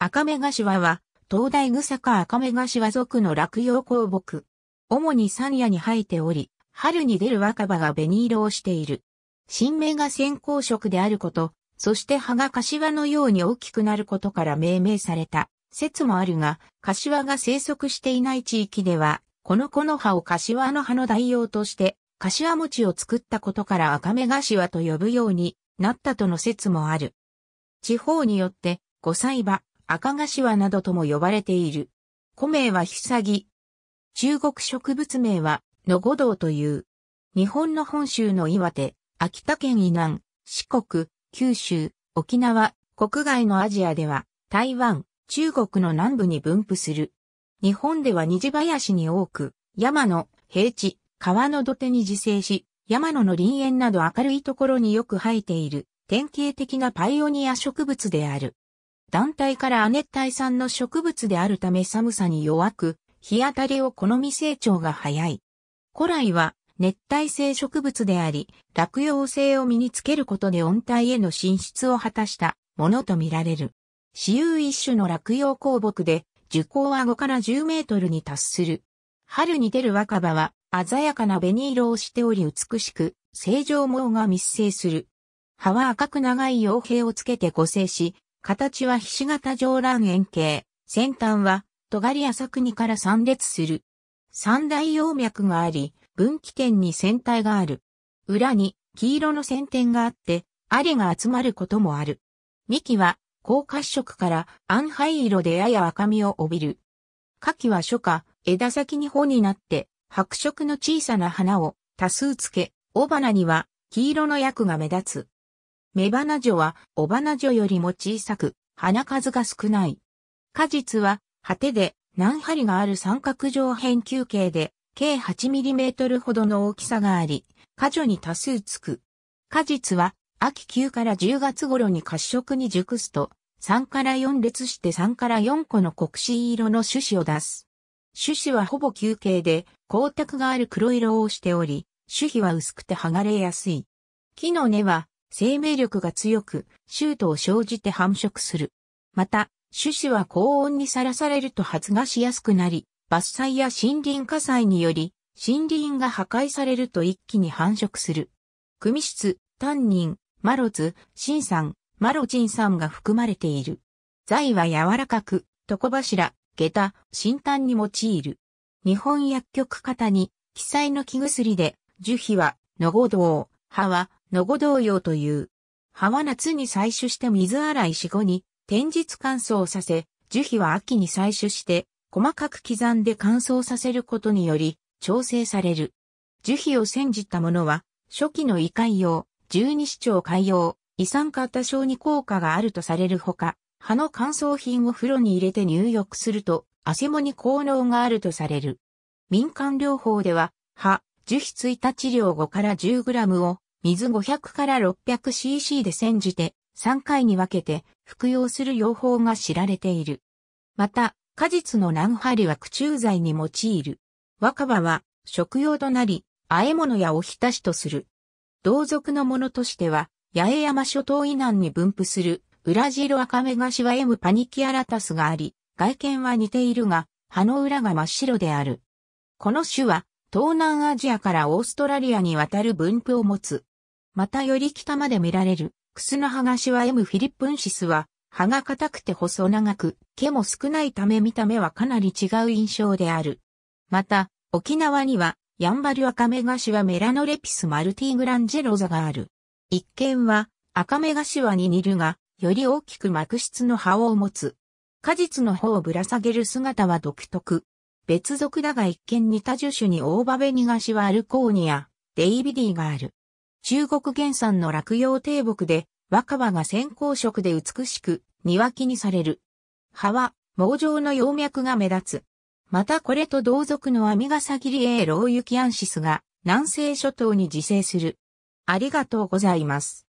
赤目柏は、東大草か赤目柏属の落葉鉱木。主に山野に生えており、春に出る若葉が紅色をしている。新芽が先行色であること、そして葉が柏のように大きくなることから命名された説もあるが、柏が生息していない地域では、この子の葉を柏の葉の代用として、柏餅を作ったことから赤目柏と呼ぶようになったとの説もある。地方によって、五歳葉、赤はなどとも呼ばれている。古名はひさぎ。中国植物名は、のごどという。日本の本州の岩手、秋田県以南、四国、九州、沖縄、国外のアジアでは、台湾、中国の南部に分布する。日本では虹林に多く、山の平地、川の土手に自生し、山野の林園など明るいところによく生えている、典型的なパイオニア植物である。団体から亜熱帯産の植物であるため寒さに弱く、日当たりを好み成長が早い。古来は熱帯性植物であり、落葉性を身につけることで温帯への進出を果たしたものとみられる。私有一種の落葉鉱木で、樹高は5から10メートルに達する。春に出る若葉は鮮やかな紅色をしており美しく、正常毛が密生する。葉は赤く長い傭兵をつけて固成し、形はひし形上卵円形。先端は、尖り浅国から散列する。三大葉脈があり、分岐点に線体がある。裏に黄色の線点があって、アリが集まることもある。幹は、高褐色から暗灰色でやや赤みを帯びる。夏季は初夏、枝先に穂になって、白色の小さな花を多数つけ、雄花には黄色の薬が目立つ。雌花女は雄花女よりも小さく、花数が少ない。果実は、果てで何針がある三角状辺球形で、計 8mm ほどの大きさがあり、果女に多数つく。果実は、秋9から10月頃に褐色に熟すと、3から4列して3から4個の黒紫色の種子を出す。種子はほぼ球形で、光沢がある黒色をしており、種皮は薄くて剥がれやすい。木の根は生命力が強く、シュートを生じて繁殖する。また、種子は高温にさらされると発芽しやすくなり、伐採や森林火災により、森林が破壊されると一気に繁殖する。組質、タンニン、マロズ、シン酸、マロチン酸が含まれている。材は柔らかく、床柱、下駄、新炭に用いる。日本薬局型に、記載の木薬で、樹皮は、のごドウ、葉は、のご同様という。葉は夏に採取して水洗いし後に、天日乾燥させ、樹皮は秋に採取して、細かく刻んで乾燥させることにより、調整される。樹皮を煎じたものは、初期の胃潰瘍、十二指腸潰瘍、胃酸化多少に効果があるとされるほか、葉の乾燥品を風呂に入れて入浴すると、汗もに効能があるとされる。民間療法では、葉、樹皮1治療5から 10g を水 500-600cc で煎じて、3回に分けて服用する用法が知られている。また、果実の乱針は駆虫剤に用いる。若葉は食用となり、和え物やおひたしとする。同族のものとしては、八重山諸島以南に分布する、ラロア赤目ガシはムパニキアラタスがあり、外見は似ているが、葉の裏が真っ白である。この種は、東南アジアからオーストラリアに渡る分布を持つ。またより北まで見られる、クスの葉がシワ M フィリップンシスは、葉が硬くて細長く、毛も少ないため見た目はかなり違う印象である。また、沖縄には、ヤンバルカメガシはメラノレピスマルティグランジェロザがある。一見は、アカメガシワに似るが、より大きく膜質の葉を持つ。果実の方をぶら下げる姿は独特。別属だが一見似た樹種に大ベ紅菓子はアルコーニア、デイビディがある。中国原産の落葉低木で、若葉が先行色で美しく、庭木にされる。葉は、毛状の葉脈が目立つ。またこれと同族のアミガサギリエーロウユキアンシスが、南西諸島に自生する。ありがとうございます。